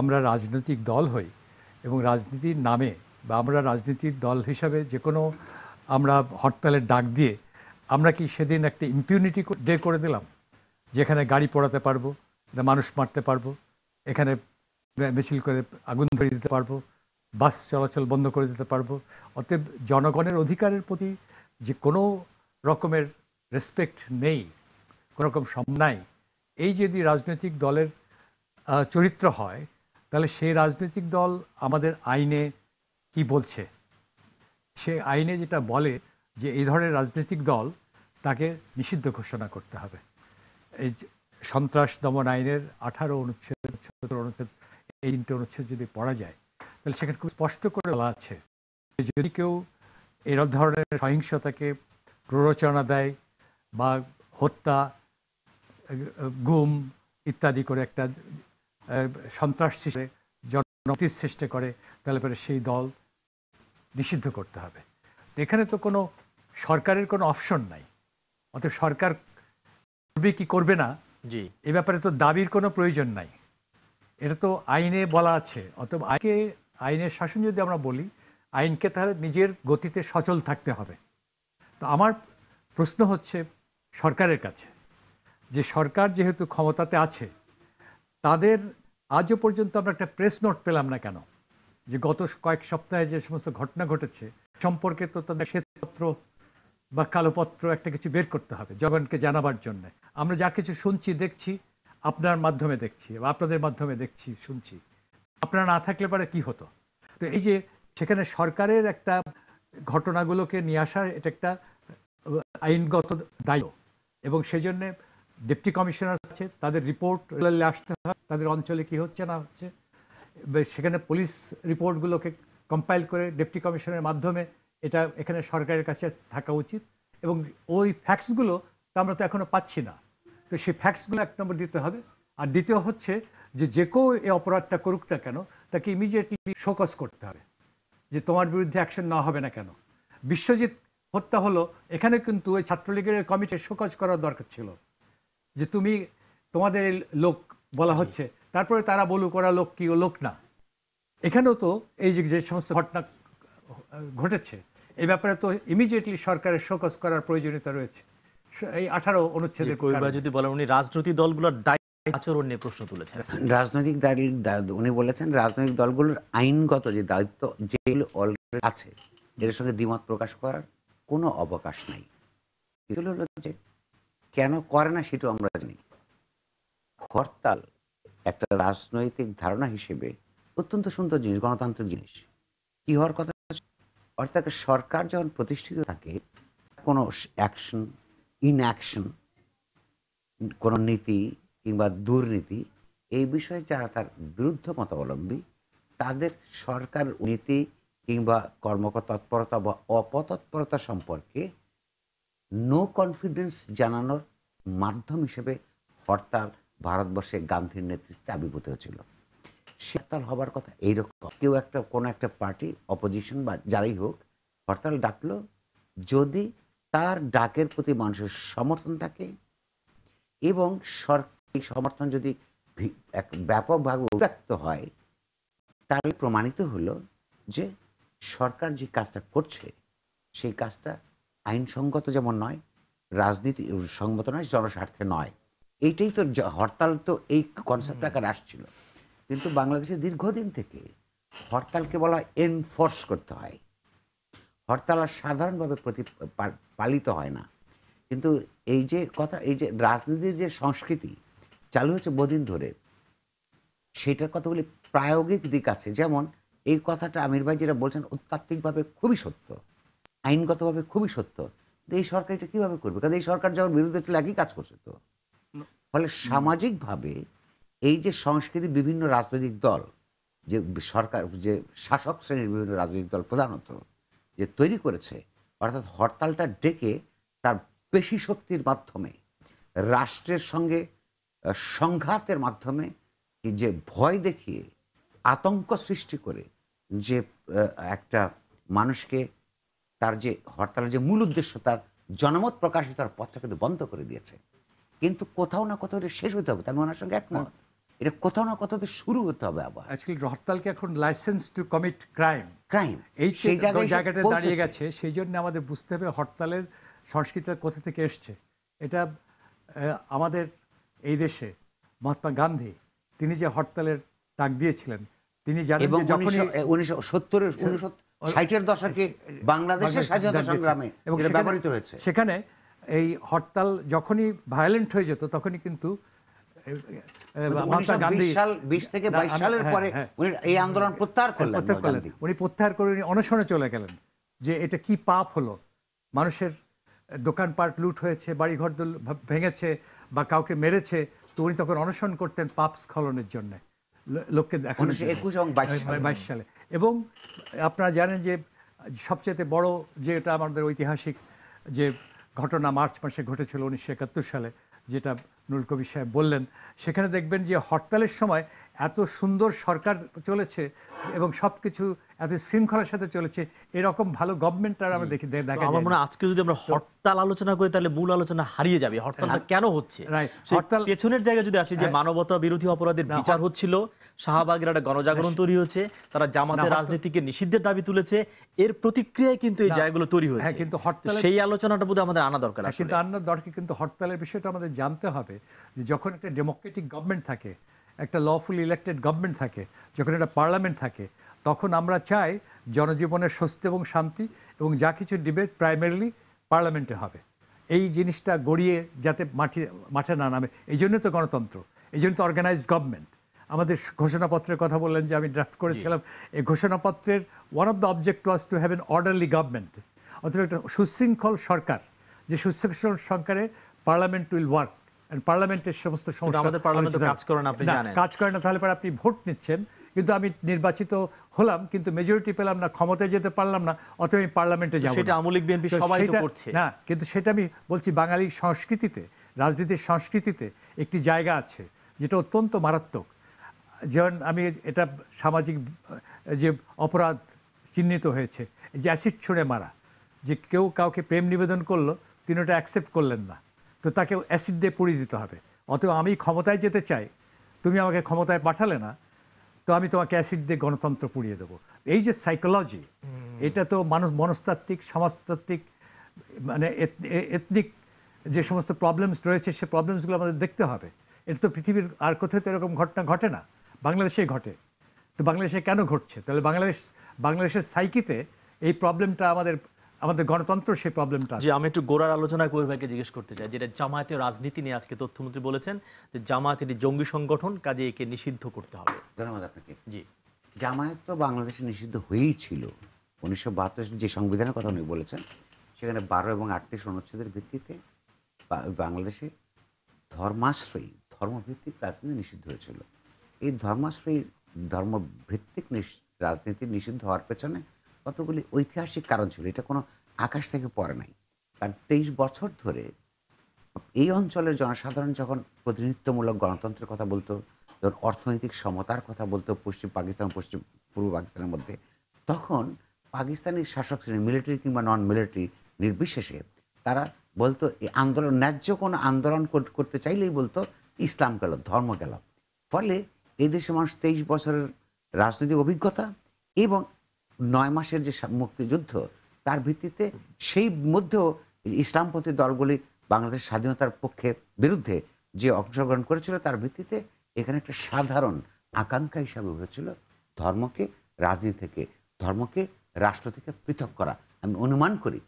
আমরা রাজনৈতিক দল হই এবং রাজনীতির নামে বা আমরা রাজনীতির দল হিসাবে যে কোনো আমরা হরতালের ডাক দিয়ে আমরা কি সেদিন একটা ইম্পিউনিটি ডে করে দিলাম যেখানে গাড়ি পোড়াতে পারবো মানুষ মারতে পারবো এখানে মিছিল করে আগুন ধরিয়ে দিতে পারবো বাস চলাচল বন্ধ করে দিতে পারবো অতএব জনগণের অধিকারের প্রতি যে কোনো রকমের রেসপেক্ট নেই কোনো রকম সম নাই এই যদি রাজনৈতিক দলের চরিত্র হয় তাহলে সেই রাজনৈতিক দল আমাদের আইনে কি বলছে সে আইনে যেটা বলে যে এই ধরনের রাজনৈতিক দল তাকে নিষিদ্ধ ঘোষণা করতে হবে এই সন্ত্রাস দমন আইনের আঠারো অনুচ্ছেদ সতেরো অনুচ্ছেদ এই তিনটে অনুচ্ছেদ যদি পড়া যায় তাহলে সেখানে খুব স্পষ্ট করে বলা আছে যদি কেউ এর ধরনের সহিংসতাকে প্ররোচনা দেয় বা হত্যা গুম ইত্যাদি করে একটা সন্ত্রাস সৃষ্টি জনপ্রীতির সৃষ্টি করে তাহলে পরে সেই দল নিষিদ্ধ করতে হবে এখানে তো কোনো সরকারের কোনো অপশন নাই অতএব সরকার করবে কি করবে না জি এ ব্যাপারে তো দাবির কোনো প্রয়োজন নাই এটা তো আইনে বলা আছে অতএব আইনকে আইনের শাসন যদি আমরা বলি আইনকে তাহলে নিজের গতিতে সচল থাকতে হবে তো আমার প্রশ্ন হচ্ছে সরকারের কাছে যে সরকার যেহেতু ক্ষমতাতে আছে তাদের আজও পর্যন্ত আমরা একটা প্রেস নোট পেলাম না কেন যে গত কয়েক সপ্তাহে যে সমস্ত ঘটনা ঘটেছে সম্পর্কে তো তাদের শ্বেতপত্র বা কালোপত্র একটা কিছু বের করতে হবে জগনকে জানাবার জন্য আমরা যা কিছু শুনছি দেখছি আপনার মাধ্যমে দেখছি বা আপনাদের মাধ্যমে দেখছি শুনছি আপনারা না থাকলে পরে কি হতো তো এই যে সেখানে সরকারের একটা ঘটনাগুলোকে নিয়ে আসার এটা একটা আইনগত দায়িত্ব এবং সেজন্যে ডেপুটি কমিশনার আছে তাদের রিপোর্ট আসতে হয় তাদের অঞ্চলে কি হচ্ছে না হচ্ছে সেখানে পুলিশ রিপোর্টগুলোকে কম্পাইল করে ডেপুটি কমিশনের মাধ্যমে এটা এখানে সরকারের কাছে থাকা উচিত এবং ওই ফ্যাক্টসগুলো তো আমরা তো এখনও পাচ্ছি না তো সেই ফ্যাক্টসগুলো এক নম্বর দিতে হবে আর দ্বিতীয় হচ্ছে যে যে কেউ এই অপরাধটা করুক না কেন তাকে ইমিডিয়েটলি শোকস করতে হবে যে তোমার বিরুদ্ধে অ্যাকশন না হবে না কেন বিশ্বজিৎ হত্যা হলো এখানে কিন্তু ওই ছাত্রলীগের কমিটি শোকজ করার দরকার ছিল যে তুমি তোমাদের লোক বলা হচ্ছে তারপরে তারা বলুক ওরা লোক কি লোক না এখানেও তো এই যে সমস্ত ঘটনা ঘটেছে এই ব্যাপারে তো ইমিডিয়েটলি সরকারের শোকজ করার প্রয়োজনীয়তা রয়েছে এই আঠারো অনুচ্ছেদের যদি বলেন উনি রাজনৈতিক দলগুলোর আচরণ নিয়ে প্রশ্ন তুলেছেন রাজনৈতিক দল উনি বলেছেন রাজনৈতিক দলগুলোর আইনগত যে দায়িত্ব জেল অলরেডি আছে এর সঙ্গে দ্বিমত প্রকাশ করার কোনো অবকাশ নাই এগুলো হলো যে কেন করে না সেটাও আমরা জানি হরতাল একটা রাজনৈতিক ধারণা হিসেবে অত্যন্ত সুন্দর জিনিস গণতান্ত্রিক জিনিস কি হওয়ার কথা অর্থাৎ সরকার যখন প্রতিষ্ঠিত থাকে কোনো অ্যাকশন অ্যাকশন কোনো নীতি কিংবা দুর্নীতি এই বিষয়ে যারা তার বিরুদ্ধ মতাবলম্বী তাদের সরকার নীতি কিংবা কর্মতৎপরতা বা অপতৎপরতা সম্পর্কে নো কনফিডেন্স জানানোর মাধ্যম হিসেবে হরতাল ভারতবর্ষে গান্ধীর নেতৃত্বে আবির্ভূত হয়েছিল সে হরতাল হবার কথা এইরকম কেউ একটা কোনো একটা পার্টি অপোজিশন বা যারাই হোক হরতাল ডাকলো যদি তার ডাকের প্রতি মানুষের সমর্থন থাকে এবং সরকারি সমর্থন যদি এক ব্যাপকভাবে ব্যক্ত হয় তাহলে প্রমাণিত হলো যে সরকার যে কাজটা করছে সেই কাজটা আইনসঙ্গত যেমন নয় রাজনীতি সংগত নয় জনস্বার্থে নয় এইটাই তো হরতাল তো এই কনসেপ্ট আকার আসছিল কিন্তু বাংলাদেশে দীর্ঘদিন থেকে হরতালকে বলা হয় এনফোর্স করতে হয় হরতাল আর সাধারণভাবে প্রতি পালিত হয় না কিন্তু এই যে কথা এই যে রাজনীতির যে সংস্কৃতি চালু হচ্ছে বহুদিন ধরে সেটার কতগুলি প্রায়োগিক দিক আছে যেমন এই কথাটা আমির ভাই যেটা বলছেন অত্যাত্মিকভাবে খুবই সত্য আইনগতভাবে খুবই সত্য এই সরকার এটা কীভাবে করবে কারণ এই সরকার যখন বিরুদ্ধে ছিল একই কাজ করছে তো ফলে সামাজিকভাবে এই যে সংস্কৃতি বিভিন্ন রাজনৈতিক দল যে সরকার যে শাসক শ্রেণীর বিভিন্ন রাজনৈতিক দল প্রধানত যে তৈরি করেছে অর্থাৎ হরতালটা ডেকে তার পেশি শক্তির মাধ্যমে রাষ্ট্রের সঙ্গে সংঘাতের মাধ্যমে যে ভয় দেখিয়ে আতঙ্ক সৃষ্টি করে যে একটা মানুষকে তার যে হরতালের যে মূল উদ্দেশ্য তার জনমত তার পথটা কিন্তু বন্ধ করে দিয়েছে কিন্তু কোথাও না কোথাও এটা শেষ হতে হবে আমি মানে ওনার সঙ্গে একমত হ্যাঁ। এটা কোথাও না কোথাও শুরু হতে হবে আবার হরতালকে এখন license to commit crime crime এই সেই জায়গাটা দাঁড়িয়ে গেছে সেই জন্য আমাদের বুঝতে হবে হরতালের কোথা থেকে এসছে এটা আমাদের এই দেশে মহাত্মা গান্ধী তিনি যে হরতালের ডাক দিয়েছিলেন তিনি জানেন উনিশশো উনিশশো দশকে বাংলাদেশের স্বাধীনতা সংগ্রামে এবং ব্যবহৃত হয়েছে সেখানে এই হরতাল যখনই ভায়োলেন্ট হয়ে যেত তখনই কিন্তু উনি প্রত্যাহার করে উনি অনশনে চলে গেলেন যে এটা কি পাপ হলো মানুষের দোকানপাট লুট হয়েছে বাড়িঘর ভেঙেছে বা কাউকে মেরেছে তো উনি তখন অনশন করতেন পাপ স্খলনের জন্য লোককে দেখানো একুশ বাইশ সালে এবং আপনারা জানেন যে সবচেয়ে বড় যে এটা আমাদের ঐতিহাসিক যে ঘটনা মার্চ মাসে ঘটেছিল উনিশশো একাত্তর সালে যেটা নুলকবি সাহেব বললেন সেখানে দেখবেন যে হরতালের সময় এত সুন্দর সরকার চলেছে এবং সব কিছু এত শৃঙ্খলার সাথে চলেছে এরকম ভালো গভর্নমেন্ট আর আমরা দেখি দেখা আমার মনে আজকে যদি আমরা হরতাল আলোচনা করি তাহলে মূল আলোচনা হারিয়ে যাবে হরতাল হ্যাঁ। কেন হচ্ছে হরতাল পেছনের জায়গায় যদি আসি যে হ্যাঁ। মানবতা বিরোধী অপরাধের বিচার হচ্ছিল শাহবাগের একটা গণজাগরণ তৈরি হচ্ছে তারা জামাতের রাজনীতিকে নিষিদ্ধের দাবি তুলেছে এর প্রতিক্রিয়ায় কিন্তু এই জায়গাগুলো তৈরি হ্যাঁ, হয়েছে কিন্তু হরতাল সেই আলোচনাটা বোধহয় আমাদের আনা দরকার কিন্তু আনার দরকার কিন্তু হরতালের বিষয়টা আমাদের জানতে হবে যে যখন একটা ডেমোক্রেটিক গভর্নমেন্ট থাকে একটা লফুল ইলেক্টেড গভর্নমেন্ট থাকে যখন একটা পার্লামেন্ট থাকে তখন আমরা চাই জনজীবনের স্বস্তি এবং শান্তি এবং যা কিছু ডিবেট প্রাইমারিলি পার্লামেন্টে হবে এই জিনিসটা গড়িয়ে যাতে মাঠে মাঠে না নামে এই জন্য তো গণতন্ত্র এই জন্য তো অর্গানাইজড গভর্নমেন্ট আমাদের ঘোষণাপত্রের কথা বললেন যে আমি ড্রাফট করেছিলাম এই ঘোষণাপত্রের one of the object was to have an orderly government অথবা একটা সুশৃঙ্খল সরকার যে সুশৃঙ্খল সরকারে পার্লামেন্ট উইল ওয়ার্ক পার্লামেন্টের সমস্ত সমস্যা কাজ করেন কাজ করেন না তাহলে পরে আপনি ভোট নিচ্ছেন কিন্তু আমি নির্বাচিত হলাম কিন্তু মেজরিটি পেলাম না ক্ষমতায় যেতে পারলাম না অত আমি পার্লামেন্টে যাব সেটা আমলিক বিএনপি সবাই তো করছে না কিন্তু সেটা আমি বলছি বাঙালি সংস্কৃতিতে রাজনীতির সংস্কৃতিতে একটি জায়গা আছে যেটা অত্যন্ত মারাত্মক যেমন আমি এটা সামাজিক যে অপরাধ চিহ্নিত হয়েছে যে অ্যাসিড ছুঁড়ে মারা যে কেউ কাউকে প্রেম নিবেদন করলো তিনি ওটা অ্যাকসেপ্ট করলেন না তো তাকে অ্যাসিড দিয়ে পুড়িয়ে দিতে হবে অথবা আমি ক্ষমতায় যেতে চাই তুমি আমাকে ক্ষমতায় পাঠালে না তো আমি তোমাকে অ্যাসিড দিয়ে গণতন্ত্র পুড়িয়ে দেবো এই যে সাইকোলজি এটা তো মানুষ মনস্তাত্ত্বিক সমাজতাত্ত্বিক মানে এথনিক যে সমস্ত প্রবলেমস রয়েছে সে প্রবলেমসগুলো আমাদের দেখতে হবে এটা তো পৃথিবীর আর কোথাও তো এরকম ঘটনা ঘটে না বাংলাদেশে ঘটে তো বাংলাদেশে কেন ঘটছে তাহলে বাংলাদেশ বাংলাদেশের সাইকিতে এই প্রবলেমটা আমাদের আমাদের গণতন্ত্র সেই প্রবলেমটা জি আমি একটু গোড়ার আলোচনা কবির ভাইকে জিজ্ঞেস করতে চাই যেটা জামায়াতের রাজনীতি নিয়ে আজকে তথ্যমন্ত্রী বলেছেন যে জামায়াত এটি জঙ্গি সংগঠন কাজে একে নিষিদ্ধ করতে হবে ধন্যবাদ আপনাকে জি জামায়াত তো বাংলাদেশে নিষিদ্ধ হয়েই ছিল উনিশশো যে সংবিধানের কথা উনি বলেছেন সেখানে বারো এবং আটত্রিশ অনুচ্ছেদের ভিত্তিতে বাংলাদেশে ধর্মাশ্রয়ী ধর্মভিত্তিক রাজনীতি নিষিদ্ধ হয়েছিল এই ধর্মাশ্রয়ী ধর্মভিত্তিক রাজনীতি নিষিদ্ধ হওয়ার পেছনে কতগুলি ঐতিহাসিক কারণ ছিল এটা কোনো আকাশ থেকে পড়ে নাই কারণ তেইশ বছর ধরে এই অঞ্চলের জনসাধারণ যখন প্রতিনিধিত্বমূলক গণতন্ত্রের কথা বলতো যখন অর্থনৈতিক সমতার কথা বলতো পশ্চিম পাকিস্তান পশ্চিম পূর্ব পাকিস্তানের মধ্যে তখন পাকিস্তানি শাসক শ্রেণী মিলিটারি কিংবা নন মিলিটারি নির্বিশেষে তারা বলতো এই আন্দোলন ন্যায্য কোনো আন্দোলন করতে চাইলেই বলতো ইসলাম গেল ধর্ম গেল ফলে এদেশের মানুষ তেইশ বছরের রাজনৈতিক অভিজ্ঞতা এবং নয় মাসের যে মুক্তিযুদ্ধ তার ভিত্তিতে সেই মধ্যেও ইসলামপন্থী দলগুলি বাংলাদেশ স্বাধীনতার পক্ষে বিরুদ্ধে যে অংশগ্রহণ করেছিল তার ভিত্তিতে এখানে একটা সাধারণ আকাঙ্ক্ষা হিসাবে হয়েছিল ধর্মকে রাজনীতি থেকে ধর্মকে রাষ্ট্র থেকে পৃথক করা আমি অনুমান করি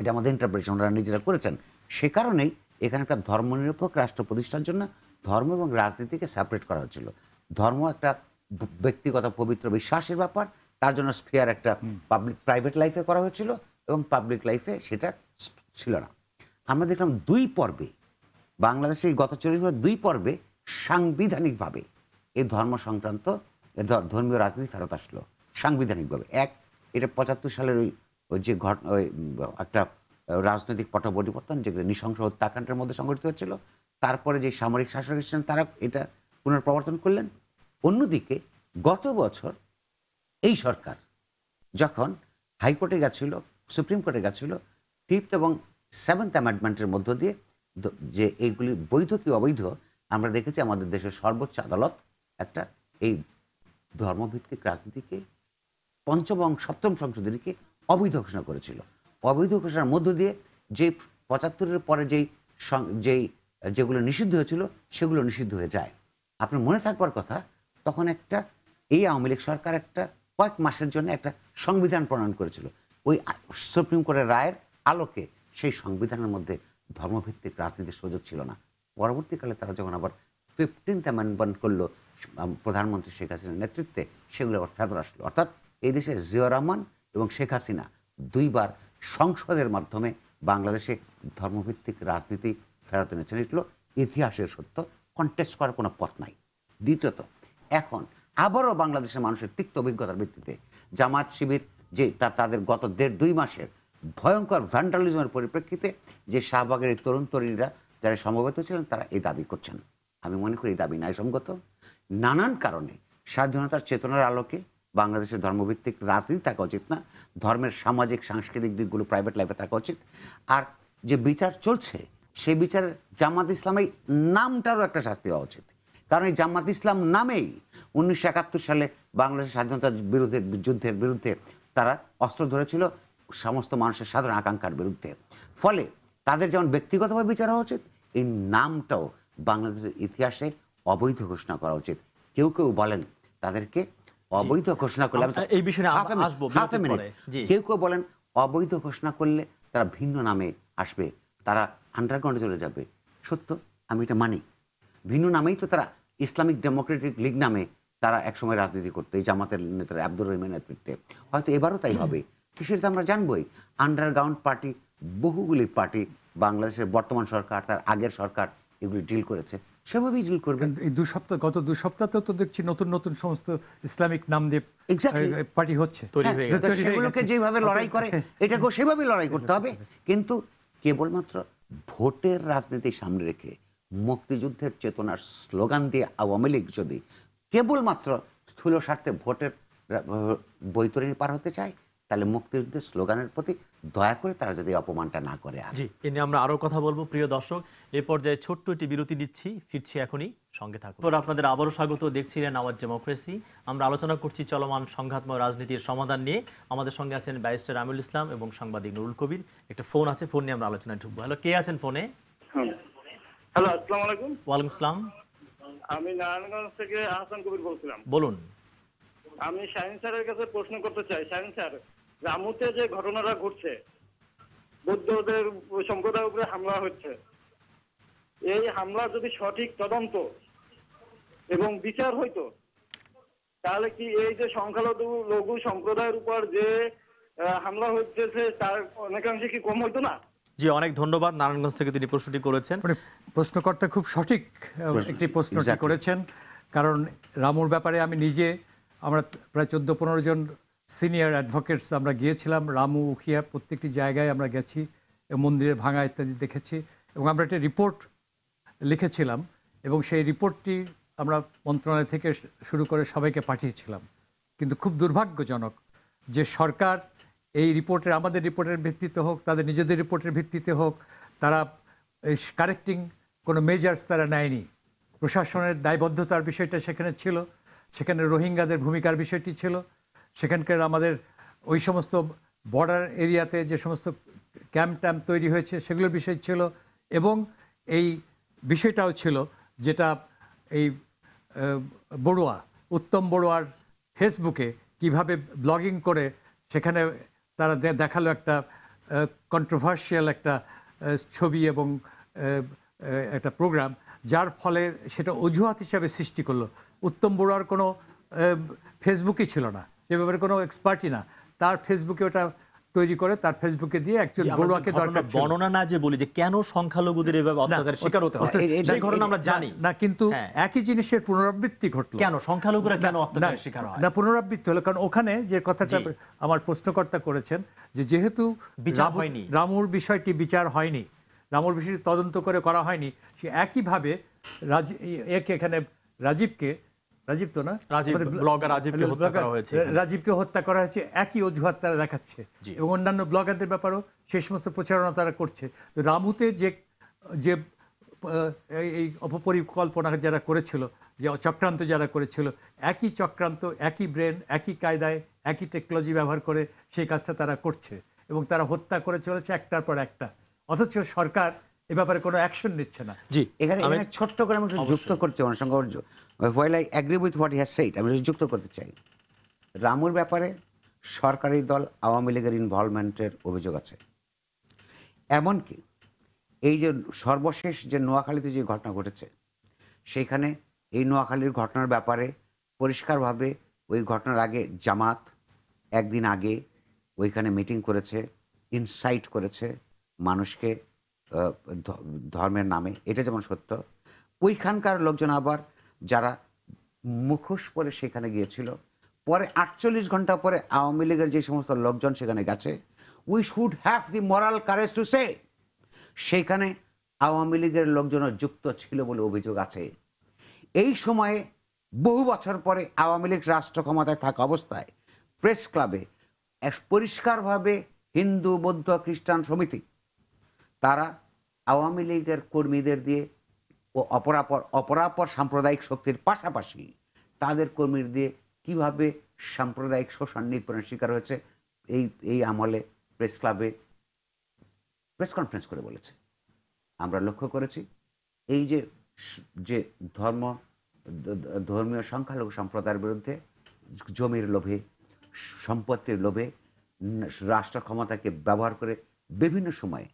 এটা আমাদের ইন্টারপ্রিটেশন ওনারা নিজেরা করেছেন সে কারণেই এখানে একটা ধর্মনিরপেক্ষ রাষ্ট্র প্রতিষ্ঠার জন্য ধর্ম এবং রাজনীতিকে সেপারেট করা হয়েছিল ধর্ম একটা ব্যক্তিগত পবিত্র বিশ্বাসের ব্যাপার তার জন্য স্পেয়ার একটা পাবলিক প্রাইভেট লাইফে করা হয়েছিল এবং পাবলিক লাইফে সেটা ছিল না আমরা দেখলাম দুই পর্বে বাংলাদেশে গত চল্লিশ বছর দুই পর্বে সাংবিধানিকভাবে এই ধর্ম সংক্রান্ত ধর্মীয় রাজনীতি ফেরত আসলো সাংবিধানিকভাবে এক এটা পঁচাত্তর সালের ওই ওই যে ঘটনা ওই একটা রাজনৈতিক পট পরিবর্তন যেগুলো নৃশংস হত্যাকাণ্ডের মধ্যে সংঘটিত হচ্ছিল তারপরে যে সামরিক শাসক এসেছিলেন তারা এটা পুনর্প্রবর্তন করলেন অন্যদিকে গত বছর এই সরকার যখন হাইকোর্টে গেছিল সুপ্রিম কোর্টে গেছিল ফিফথ এবং সেভেন্থ অ্যামেন্ডমেন্টের মধ্য দিয়ে যে এইগুলি বৈধ কি অবৈধ আমরা দেখেছি আমাদের দেশের সর্বোচ্চ আদালত একটা এই ধর্মভিত্তিক রাজনীতিকে পঞ্চম এবং সপ্তম সংশোধনীকে অবৈধ ঘোষণা করেছিল অবৈধ ঘোষণার মধ্য দিয়ে যে পঁচাত্তরের পরে যেই যেই যেগুলো নিষিদ্ধ হয়েছিল সেগুলো নিষিদ্ধ হয়ে যায় আপনার মনে থাকবার কথা তখন একটা এই আওয়ামী লীগ সরকার একটা কয়েক মাসের জন্য একটা সংবিধান প্রণয়ন করেছিল ওই সুপ্রিম কোর্টের রায়ের আলোকে সেই সংবিধানের মধ্যে ধর্মভিত্তিক রাজনীতির সুযোগ ছিল না পরবর্তীকালে তারা যখন আবার ফিফটিন্থ অ্যামেন্ডমেন্ট করলো প্রধানমন্ত্রী শেখ হাসিনার নেতৃত্বে সেগুলো আবার ফেরত আসলো অর্থাৎ এই দেশে জিয়া রহমান এবং শেখ হাসিনা দুইবার সংসদের মাধ্যমে বাংলাদেশে ধর্মভিত্তিক রাজনীতি ফেরত এনেছেন এগুলো ইতিহাসের সত্য কন্টেস্ট করার কোনো পথ নাই দ্বিতীয়ত এখন আবারও বাংলাদেশের মানুষের তিক্ত অভিজ্ঞতার ভিত্তিতে জামাত শিবির যে তাদের গত দেড় দুই মাসের ভয়ঙ্কর ভ্যান্ডালিজমের পরিপ্রেক্ষিতে যে শাহবাগের এই তরুণ তরুণীরা যারা সমবেত ছিলেন তারা এই দাবি করছেন আমি মনে করি এই দাবি ন্যায়সঙ্গত নানান কারণে স্বাধীনতার চেতনার আলোকে বাংলাদেশের ধর্মভিত্তিক রাজনীতি থাকা উচিত না ধর্মের সামাজিক সাংস্কৃতিক দিকগুলো প্রাইভেট লাইফে থাকা উচিত আর যে বিচার চলছে সেই বিচারে জামাত ইসলামের নামটারও একটা শাস্তি হওয়া উচিত কারণ এই জামাত ইসলাম নামেই উনিশশো সালে বাংলাদেশের স্বাধীনতার বিরুদ্ধে যুদ্ধের বিরুদ্ধে তারা অস্ত্র ধরেছিল সমস্ত মানুষের সাধারণ আকাঙ্ক্ষার বিরুদ্ধে ফলে তাদের যেমন ব্যক্তিগতভাবে বিচার হওয়া উচিত এই নামটাও বাংলাদেশের ইতিহাসে অবৈধ ঘোষণা করা উচিত কেউ কেউ বলেন তাদেরকে অবৈধ ঘোষণা করলে এই বিষয়ে হাফ এ মিনিট কেউ কেউ বলেন অবৈধ ঘোষণা করলে তারা ভিন্ন নামে আসবে তারা আন্ডারগ্রাউন্ডে চলে যাবে সত্য আমি এটা মানি ভিন্ন নামেই তো তারা ইসলামিক ডেমোক্রেটিক লীগ নামে তারা একসময় রাজনীতি করতো এই জামাতের নেতারা আব্দুর রহিমের নেতৃত্বে হয়তো এবারও তাই হবে সেটা তো আমরা জানবই আন্ডারগ্রাউন্ড পার্টি বহুগুলি পার্টি বাংলাদেশের বর্তমান সরকার তার আগের সরকার এগুলি ডিল করেছে সেভাবেই ডিল করবেন এই দু সপ্তাহ গত দু সপ্তাহতে তো দেখছি নতুন নতুন সমস্ত ইসলামিক নাম দিয়ে পার্টি হচ্ছে হ্যাঁ, সেগুলোকে যেভাবে লড়াই করে হ্যাঁ। এটাকেও সেভাবে লড়াই করতে হবে কিন্তু কেবলমাত্র ভোটের রাজনীতি সামনে রেখে মুক্তিযুদ্ধের চেতনার স্লোগান দিয়ে আওয়ামী লীগ যদি কেবলমাত্র স্থূল স্বার্থে ভোটের বৈতরণী পার হতে চায় তাহলে মুক্তিযুদ্ধের স্লোগানের প্রতি দয়া করে তারা যদি অপমানটা না করে জি এ নিয়ে আমরা আরও কথা বলবো প্রিয় দর্শক এ পর্যায়ে ছোট্ট একটি বিরতি দিচ্ছি ফিরছি এখনই সঙ্গে থাকুন পর আপনাদের আবারও স্বাগত দেখছিলেন আওয়াজ ডেমোক্রেসি আমরা আলোচনা করছি চলমান সংঘাতময় রাজনীতির সমাধান নিয়ে আমাদের সঙ্গে আছেন ব্যারিস্টার আমিরুল ইসলাম এবং সাংবাদিক নুরুল কবির একটা ফোন আছে ফোন নিয়ে আমরা আলোচনায় ঢুকবো হ্যালো কে আছেন ফোনে হ্যালো আসসালামু আলাইকুম ওয়ালাইকুম আসসালাম আমি নারায়ণগঞ্জ থেকে আহসান কবির বলছিলাম বলুন আমি শাহিন স্যারের কাছে প্রশ্ন করতে চাই শাহিন স্যার রামুতে যে ঘটনাটা ঘটছে বৌদ্ধদের সম্প্রদায়ের উপরে হামলা হচ্ছে এই হামলা যদি সঠিক তদন্ত এবং বিচার হইতো তাহলে কি এই যে সংখ্যালঘু লঘু সম্প্রদায়ের উপর যে হামলা হচ্ছে তার অনেকাংশে কি কম হইতো না জি অনেক ধন্যবাদ নারায়ণগঞ্জ থেকে তিনি প্রশ্নটি করেছেন মানে প্রশ্নকর্তা খুব সঠিক একটি প্রশ্নটি করেছেন কারণ রামুর ব্যাপারে আমি নিজে আমরা প্রায় চোদ্দো পনেরো জন সিনিয়র অ্যাডভোকেটস আমরা গিয়েছিলাম রামু উখিয়া প্রত্যেকটি জায়গায় আমরা গেছি মন্দিরে ভাঙা ইত্যাদি দেখেছি এবং আমরা একটি রিপোর্ট লিখেছিলাম এবং সেই রিপোর্টটি আমরা মন্ত্রণালয় থেকে শুরু করে সবাইকে পাঠিয়েছিলাম কিন্তু খুব দুর্ভাগ্যজনক যে সরকার এই রিপোর্টের আমাদের রিপোর্টের ভিত্তিতে হোক তাদের নিজেদের রিপোর্টের ভিত্তিতে হোক তারা কারেক্টিং কোনো মেজার্স তারা নেয়নি প্রশাসনের দায়বদ্ধতার বিষয়টা সেখানে ছিল সেখানে রোহিঙ্গাদের ভূমিকার বিষয়টি ছিল সেখানকার আমাদের ওই সমস্ত বর্ডার এরিয়াতে যে সমস্ত ক্যাম্প ট্যাম্প তৈরি হয়েছে সেগুলোর বিষয় ছিল এবং এই বিষয়টাও ছিল যেটা এই বড়ুয়া উত্তম বড়ুয়ার ফেসবুকে কিভাবে ব্লগিং করে সেখানে তারা দেখালো একটা কন্ট্রোভার্সিয়াল একটা ছবি এবং একটা প্রোগ্রাম যার ফলে সেটা অজুহাত হিসাবে সৃষ্টি করলো উত্তম বড়ুয়ার কোনো ফেসবুকই ছিল না এ ব্যাপারে কোনো এক্সপার্টই না তার ফেসবুকে ওটা তৈরি করে তার ফেসবুকে দিয়ে একজন বড়ুয়াকে দরকার বর্ণনা না যে বলি যে কেন সংখ্যালঘুদের এভাবে অত্যাচারের শিকার হতে হয় সেই ঘটনা আমরা জানি না কিন্তু হ্যাঁ। একই জিনিসের পুনরাবৃত্তি ঘটলো কেন সংখ্যালঘুরা কেন অত্যাচারের শিকার হয় না পুনরাবৃত্তি হলো কারণ ওখানে যে কথাটা আমার প্রশ্নকর্তা করেছেন যে যেহেতু বিচার হয়নি রামুর বিষয়টি বিচার হয়নি রামুর বিষয়টি তদন্ত করে করা হয়নি সে একইভাবে রাজ এখানে রাজীবকে রাজীব তো না ব্লগার রাজীবকে হত্যা করা হয়েছে একই অজুহাত তারা দেখাচ্ছে এবং অন্যান্য ব্লগারদের ব্যাপারও সে সমস্ত প্রচারণা তারা করছে রামুতে যে যে এই অপপরিকল্পনা যারা করেছিল যে চক্রান্ত যারা করেছিল একই চক্রান্ত একই ব্রেন একই কায়দায় একই টেকনোলজি ব্যবহার করে সেই কাজটা তারা করছে এবং তারা হত্যা করে চলেছে একটার পর একটা অথচ সরকার এ ব্যাপারে কোনো অ্যাকশন নিচ্ছে না জি এখানে ছোট্ট করে আমি যুক্ত করছি অনুসঙ্গ while I agree with what has said আমি যুক্ত করতে চাই রামুর ব্যাপারে সরকারি দল আওয়ামী লীগের ইনভলভমেন্টের অভিযোগ আছে এমনকি এই যে সর্বশেষ যে নোয়াখালীতে যে ঘটনা ঘটেছে সেখানে এই নোয়াখালীর ঘটনার ব্যাপারে পরিষ্কারভাবে ওই ঘটনার আগে জামাত একদিন আগে ওইখানে মিটিং করেছে ইনসাইট করেছে মানুষকে ধর্মের নামে এটা যেমন সত্য ওইখানকার লোকজন আবার যারা মুখোশ পরে সেখানে গিয়েছিল পরে আটচল্লিশ ঘন্টা পরে আওয়ামী লীগের যে সমস্ত লোকজন সেখানে গেছে we should have the moral courage to say সেখানে আওয়ামী লীগের লোকজনও যুক্ত ছিল বলে অভিযোগ আছে এই সময়ে বহু বছর পরে আওয়ামী লীগ রাষ্ট্র ক্ষমতায় থাকা অবস্থায় প্রেস ক্লাবে পরিষ্কারভাবে হিন্দু বৌদ্ধ খ্রিস্টান সমিতি তারা আওয়ামী লীগের কর্মীদের দিয়ে ও অপরাপর অপরাপর সাম্প্রদায়িক শক্তির পাশাপাশি তাদের কর্মীর দিয়ে কিভাবে সাম্প্রদায়িক শোষণ নির্পণের শিকার হয়েছে এই এই আমলে প্রেস ক্লাবে প্রেস কনফারেন্স করে বলেছে আমরা লক্ষ্য করেছি এই যে যে ধর্ম ধর্মীয় সংখ্যালঘু সম্প্রদায়ের বিরুদ্ধে জমির লোভে সম্পত্তির লোভে রাষ্ট্র ক্ষমতাকে ব্যবহার করে বিভিন্ন সময়ে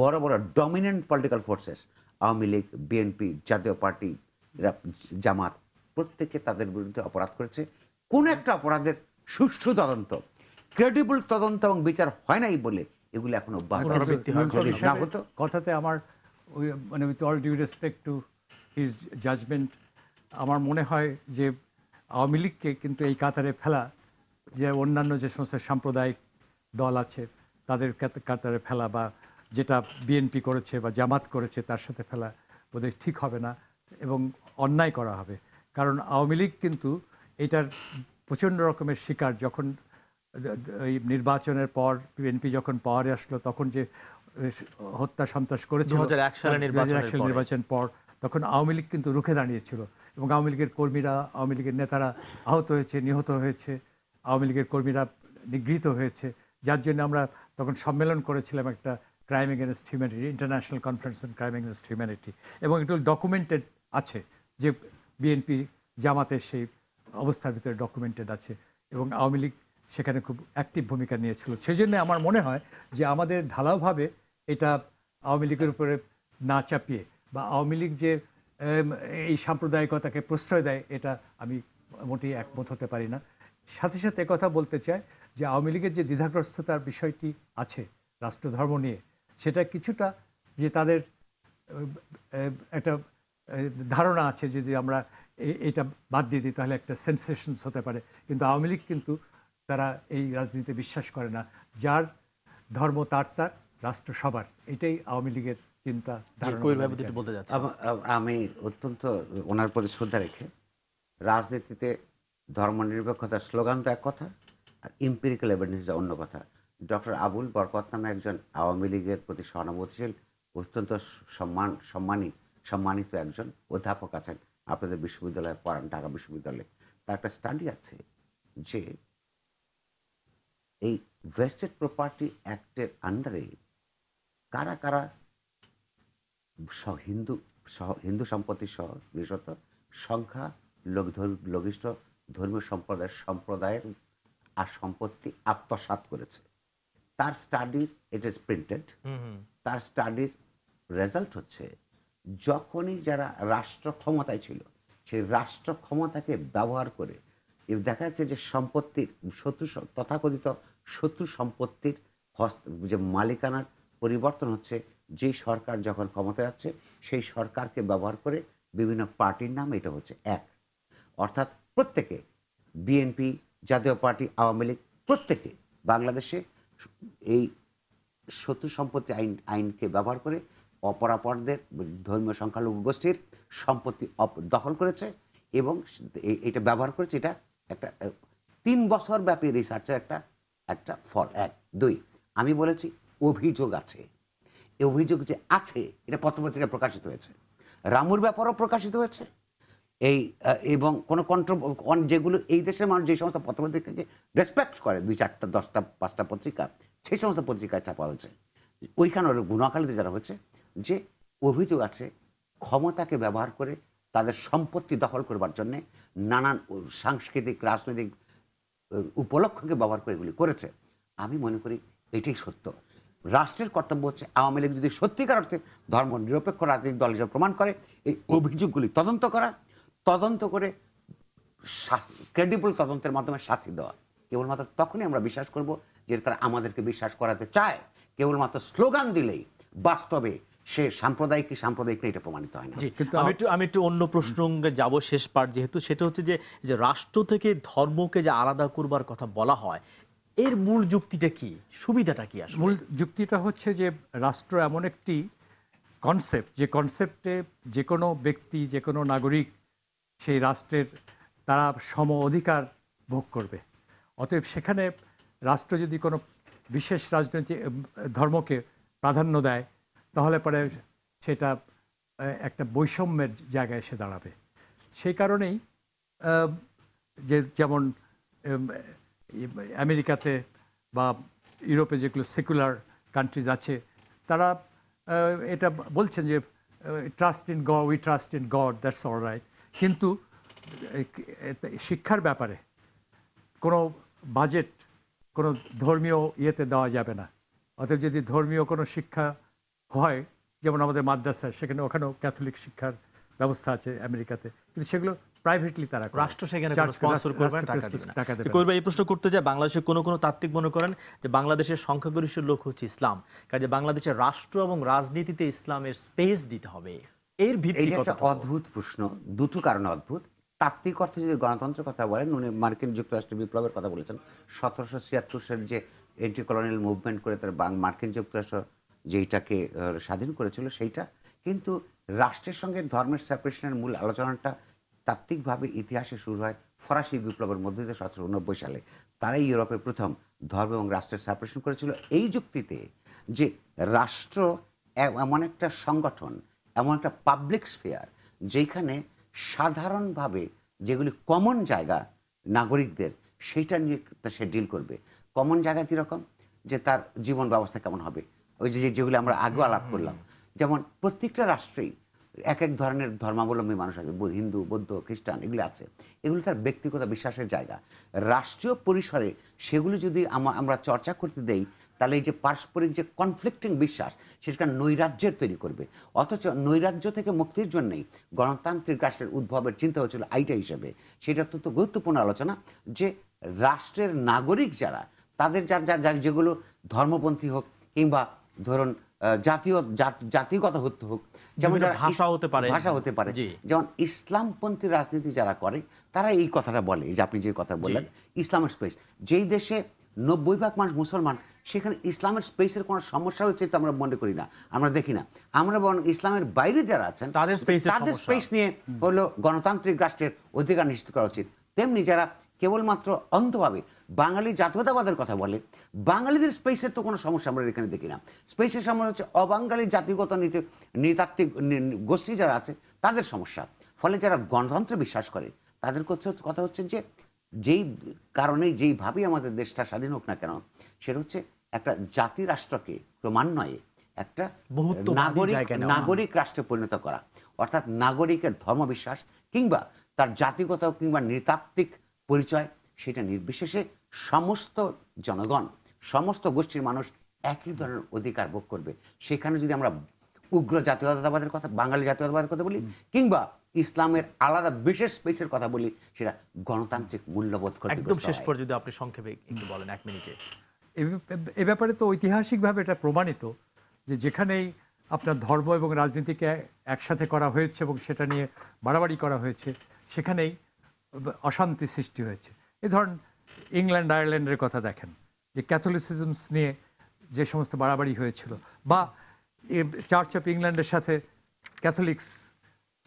বড় বড় dominant political forces Awami League BNP Jatiya party Jamaat প্রত্যেকে তাদের বিরুদ্ধে অপরাধ করেছে কোন একটা অপরাধের সুষ্ঠু তদন্ত ক্রেডিবল তদন্ত এবং বিচার হয় নাই বলে এগুলো এখন অব্যাহত কথাতে আমার মানে with all due respect to his judgement আমার মনে হয় যে আওয়ামী লীগকে কিন্তু এই কাতারে ফেলা যে অন্যান্য যে সমস্ত সাম্প্রদায়িক দল আছে তাদের কাতারে ফেলা বা যেটা বিএনপি করেছে বা জামাত করেছে তার সাথে ফেলা বোধহয় ঠিক হবে না এবং অন্যায় করা হবে কারণ আওয়ামী লীগ কিন্তু এটার প্রচণ্ড রকমের শিকার যখন এই নির্বাচনের পর বিএনপি যখন পাওয়ারে আসলো তখন যে হত্যা সন্ত্রাস করেছিল নির্বাচন পর তখন আওয়ামী লীগ কিন্তু রুখে দাঁড়িয়েছিল এবং আওয়ামী লীগের কর্মীরা আওয়ামী লীগের নেতারা আহত হয়েছে নিহত হয়েছে আওয়ামী লীগের কর্মীরা নিগৃহীত হয়েছে যার জন্য আমরা তখন সম্মেলন করেছিলাম একটা crime against humanity international conference on crime against humanity এবং একটু ডকুমেন্টেড আছে যে বিএনপি জামাতের সেই অবস্থার ভিতরে ডকুমেন্টেড আছে এবং আওয়ামী লীগ সেখানে খুব অ্যাক্টিভ ভূমিকা নিয়েছিল সেই জন্য আমার মনে হয় যে আমাদের ঢালাওভাবে এটা আওয়ামী লীগের উপরে না চাপিয়ে বা আওয়ামী লীগ যে এই সাম্প্রদায়িকতাকে প্রশ্রয় দেয় এটা আমি মোটেই একমত হতে পারি না সাথে সাথে কথা বলতে চাই যে আওয়ামী লীগের যে দ্বিধাগ্রস্ততার বিষয়টি আছে রাষ্ট্রধর্ম নিয়ে সেটা কিছুটা যে তাদের একটা ধারণা আছে যদি আমরা এটা বাদ দিয়ে দিই তাহলে একটা সেন্সেশনস হতে পারে কিন্তু আওয়ামী লীগ কিন্তু তারা এই রাজনীতিতে বিশ্বাস করে না যার ধর্ম তার তার রাষ্ট্র সবার এটাই আওয়ামী লীগের চিন্তা আমি অত্যন্ত ওনার প্রতি শ্রদ্ধা রেখে রাজনীতিতে ধর্মনিরপেক্ষতার স্লোগান তো এক কথা আর ইম্পেরিক্যাল এভিডেন্স অন্য কথা ডক্টর আবুল বরকত নামে একজন আওয়ামী লীগের প্রতি সহানুভূতিশীল অত্যন্ত সম্মান সম্মানী সম্মানিত একজন অধ্যাপক আছেন আপনাদের বিশ্ববিদ্যালয়ে পড়ান ঢাকা বিশ্ববিদ্যালয়ে তার একটা স্টাডি আছে যে এই ভেস্টেড প্রপার্টি অ্যাক্টের আন্ডারে কারা কারা হিন্দু হিন্দু সম্পত্তি সহ বিশেষত সংখ্যা লঘিষ্ঠ ধর্মীয় সম্প্রদায়ের সম্প্রদায়ের আর সম্পত্তি আত্মসাত করেছে তার স্টাডির ইট ইজ প্রিন্টেড তার স্টাডির রেজাল্ট হচ্ছে যখনই যারা রাষ্ট্র ক্ষমতায় ছিল সেই রাষ্ট্র ক্ষমতাকে ব্যবহার করে দেখা যাচ্ছে যে সম্পত্তির শত্রু তথাকথিত শত্রু সম্পত্তির হস্ত যে মালিকানার পরিবর্তন হচ্ছে যে সরকার যখন ক্ষমতায় যাচ্ছে সেই সরকারকে ব্যবহার করে বিভিন্ন পার্টির নাম এটা হচ্ছে এক অর্থাৎ প্রত্যেকে বিএনপি জাতীয় পার্টি আওয়ামী লীগ প্রত্যেকে বাংলাদেশে এই শত্রু সম্পত্তি আইন আইনকে ব্যবহার করে অপরাপরদের ধর্মীয় সংখ্যালঘু গোষ্ঠীর সম্পত্তি দখল করেছে এবং এটা ব্যবহার করেছে এটা একটা তিন বছর ব্যাপী রিসার্চের একটা একটা ফল এক দুই আমি বলেছি অভিযোগ আছে এই অভিযোগ যে আছে এটা পত্রপত্রিকায় প্রকাশিত হয়েছে রামুর ব্যাপারও প্রকাশিত হয়েছে এই এবং কোনো কন্ট্রোল যেগুলো এই দেশের মানুষ যে সমস্ত পত্রপত্রিকাকে রেসপেক্ট করে দুই চারটা দশটা পাঁচটা পত্রিকা সেই সমস্ত পত্রিকায় ছাপা হয়েছে ওইখানে গুণাকালীতে যারা হয়েছে যে অভিযোগ আছে ক্ষমতাকে ব্যবহার করে তাদের সম্পত্তি দখল করবার জন্যে নানান সাংস্কৃতিক রাজনৈতিক উপলক্ষকে ব্যবহার করে এগুলি করেছে আমি মনে করি এটাই সত্য রাষ্ট্রের কর্তব্য হচ্ছে আওয়ামী লীগ যদি সত্যিকার অর্থে ধর্ম নিরপেক্ষ রাজনৈতিক দল হিসেবে প্রমাণ করে এই অভিযোগগুলি তদন্ত করা তদন্ত করে ক্রেডিবল তদন্তের মাধ্যমে শাস্তি দেওয়া কেবলমাত্র তখনই আমরা বিশ্বাস করব যে তারা আমাদেরকে বিশ্বাস করাতে চায় কেবলমাত্র স্লোগান দিলেই বাস্তবে সে সাম্প্রদায়িক কি সাম্প্রদায়িক এটা প্রমাণিত হয় না কিন্তু আমি একটু আমি একটু অন্য প্রসঙ্গে যাব শেষ পার যেহেতু সেটা হচ্ছে যে যে রাষ্ট্র থেকে ধর্মকে যে আলাদা করবার কথা বলা হয় এর মূল যুক্তিটা কি সুবিধাটা কি আসলে মূল যুক্তিটা হচ্ছে যে রাষ্ট্র এমন একটি কনসেপ্ট যে কনসেপ্টে যে কোনো ব্যক্তি যে কোনো নাগরিক সেই রাষ্ট্রের তারা সম অধিকার ভোগ করবে অতএব সেখানে রাষ্ট্র যদি কোনো বিশেষ রাজনৈতিক ধর্মকে প্রাধান্য দেয় তাহলে পরে সেটা একটা বৈষম্যের জায়গায় এসে দাঁড়াবে সেই কারণেই যে যেমন আমেরিকাতে বা ইউরোপে যেগুলো সেকুলার কান্ট্রিজ আছে তারা এটা বলছেন যে trust in God we trust in God that's all right কিন্তু শিক্ষার ব্যাপারে কোনো বাজেট কোনো ধর্মীয় ইয়েতে দেওয়া যাবে না অতএব যদি ধর্মীয় কোনো শিক্ষা হয় যেমন আমাদের মাদ্রাসা সেখানে ওখানেও ক্যাথলিক শিক্ষার ব্যবস্থা আছে আমেরিকাতে কিন্তু সেগুলো প্রাইভেটলি তারা রাষ্ট্র সেখানে টাকা দেবে এই প্রশ্ন করতে যায় বাংলাদেশে কোনো কোনো তাত্ত্বিক মনে করেন যে বাংলাদেশের সংখ্যাগরিষ্ঠ লোক হচ্ছে ইসলাম কাজে বাংলাদেশের রাষ্ট্র এবং রাজনীতিতে ইসলামের স্পেস দিতে হবে এর ভিত্তি অদ্ভুত প্রশ্ন দুটো কারণে অদ্ভুত তাত্ত্বিক অর্থে যদি গণতন্ত্রের কথা বলেন উনি মার্কিন যুক্তরাষ্ট্রের বিপ্লবের কথা বলেছেন সতেরোশো ছিয়াত্তর সালে যে এন্টি কলোনিয়াল মুভমেন্ট করে তার বাং মার্কিন যুক্তরাষ্ট্র যেইটাকে স্বাধীন করেছিল সেইটা কিন্তু রাষ্ট্রের সঙ্গে ধর্মের সেপারেশনের মূল আলোচনাটা তাত্ত্বিকভাবে ইতিহাসে শুরু হয় ফরাসি বিপ্লবের মধ্যে দিয়ে সতেরোশো উনব্বই সালে তারাই ইউরোপের প্রথম ধর্ম এবং রাষ্ট্রের সেপারেশন করেছিল এই যুক্তিতে যে রাষ্ট্র এমন একটা সংগঠন এমন একটা পাবলিক স্পেয়ার যেখানে সাধারণভাবে যেগুলি কমন জায়গা নাগরিকদের সেইটা নিয়ে সে ডিল করবে কমন জায়গা কীরকম যে তার জীবন ব্যবস্থা কেমন হবে ওই যে যেগুলি আমরা আগেও আলাপ করলাম যেমন প্রত্যেকটা রাষ্ট্রেই এক এক ধরনের ধর্মাবলম্বী মানুষ আছে হিন্দু বৌদ্ধ খ্রিস্টান এগুলি আছে এগুলি তার ব্যক্তিগত বিশ্বাসের জায়গা রাষ্ট্রীয় পরিসরে সেগুলি যদি আমরা চর্চা করতে দেই তাহলে এই যে পারস্পরিক যে কনফ্লিক্টিং বিশ্বাস সেটা নৈরাজ্যের তৈরি করবে অথচ নৈরাজ্য থেকে মুক্তির জন্যই গণতান্ত্রিক রাষ্ট্রের উদ্ভবের চিন্তা হয়েছিল আইটা হিসেবে সেটা অত্যন্ত গুরুত্বপূর্ণ আলোচনা যে রাষ্ট্রের নাগরিক যারা তাদের যার যার যেগুলো ধর্মপন্থী হোক কিংবা ধরুন জাতীয় জাতিগত হতে হোক যেমন যারা ভাষা হতে পারে ভাষা হতে পারে যেমন ইসলামপন্থী রাজনীতি যারা করে তারা এই কথাটা বলে যে আপনি যে কথা বললেন ইসলামের স্পেস যেই দেশে নব্বই ভাগ মানুষ মুসলমান সেখানে ইসলামের স্পেসের কোনো সমস্যা হচ্ছে তো আমরা মনে করি না আমরা দেখি না আমরা বরং ইসলামের বাইরে যারা আছেন তাদের তাদের স্পেস নিয়ে হলো গণতান্ত্রিক রাষ্ট্রের অধিকার নিশ্চিত করা উচিত তেমনি যারা কেবলমাত্র অন্ধভাবে বাঙালি জাতীয়তাবাদের কথা বলে বাঙালিদের স্পেসের তো কোনো সমস্যা আমরা এখানে দেখি না স্পেসের সমস্যা হচ্ছে অবাঙালি জাতিগত নীতি নৃতাত্ত্বিক গোষ্ঠী যারা আছে তাদের সমস্যা ফলে যারা গণতন্ত্রে বিশ্বাস করে তাদের কথা হচ্ছে যে যেই কারণে যেইভাবেই আমাদের দেশটা স্বাধীন হোক না কেন সেটা হচ্ছে একটা জাতি রাষ্ট্রকে ক্রমান্বয়ে একটা নাগরিক নাগরিক রাষ্ট্রে পরিণত করা অর্থাৎ নাগরিকের ধর্মবিশ্বাস কিংবা তার জাতিগত কিংবা নৃতাত্ত্বিক পরিচয় সেটা নির্বিশেষে সমস্ত জনগণ সমস্ত গোষ্ঠীর মানুষ একই ধরনের অধিকার ভোগ করবে সেখানে যদি আমরা উগ্র জাতীয়তাবাদের কথা বাঙালি জাতীয়তাবাদের কথা বলি কিংবা ইসলামের আলাদা বিশেষ স্পেসের কথা বলি সেটা গণতান্ত্রিক মূল্যবোধ একদম শেষ পর্যন্ত আপনি সংক্ষেপে একটু বলেন এক মিনিটে এ ব্যাপারে তো ঐতিহাসিকভাবে এটা প্রমাণিত যে যেখানেই আপনার ধর্ম এবং রাজনীতিকে একসাথে করা হয়েছে এবং সেটা নিয়ে বাড়াবাড়ি করা হয়েছে সেখানেই অশান্তি সৃষ্টি হয়েছে এ ধরুন ইংল্যান্ড আয়ারল্যান্ডের কথা দেখেন যে ক্যাথলিসিজমস নিয়ে যে সমস্ত বাড়াবাড়ি হয়েছিল বা চার্চ অফ ইংল্যান্ডের সাথে ক্যাথলিক্স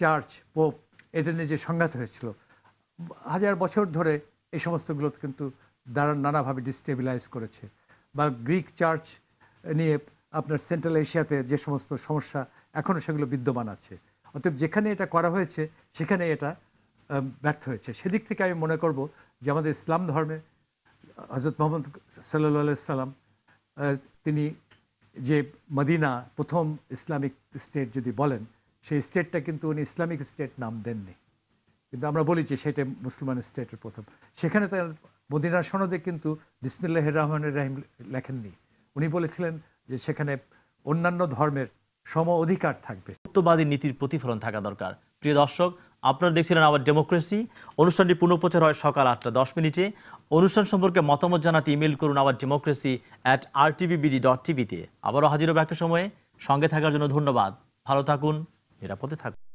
চার্চ পোপ এদের নিয়ে যে সংঘাত হয়েছিল হাজার বছর ধরে এই সমস্তগুলো কিন্তু দ্বারা নানাভাবে ডিস্টেবিলাইজ করেছে বা গ্রিক চার্চ নিয়ে আপনার সেন্ট্রাল এশিয়াতে যে সমস্ত সমস্যা এখনও সেগুলো বিদ্যমান আছে অতএব যেখানে এটা করা হয়েছে সেখানে এটা ব্যর্থ হয়েছে সেদিক থেকে আমি মনে করব যে আমাদের ইসলাম ধর্মে হজরত মোহাম্মদ সাল্লাহ সাল্লাম তিনি যে মদিনা প্রথম ইসলামিক স্টেট যদি বলেন সেই স্টেটটা কিন্তু উনি ইসলামিক স্টেট নাম দেননি কিন্তু আমরা বলি যে সেটা মুসলমান স্টেটের প্রথম সেখানে তার মদিনার সনদে কিন্তু বিসমুল্লাহ রহমানের রাহিম লেখেননি উনি বলেছিলেন যে সেখানে অন্যান্য ধর্মের সম অধিকার থাকবে সত্যবাদী নীতির প্রতিফলন থাকা দরকার প্রিয় দর্শক আপনারা দেখছিলেন আবার ডেমোক্রেসি অনুষ্ঠানটি পুনঃপ্রচার হয় সকাল আটটা দশ মিনিটে অনুষ্ঠান সম্পর্কে মতামত জানাতে ইমেল করুন আবার democracy at R TVBD dot টিভিতে আবারও হাজির হবে একটা সময়ে সঙ্গে থাকার জন্য ধন্যবাদ ভালো থাকুন নিরাপদে থাকুন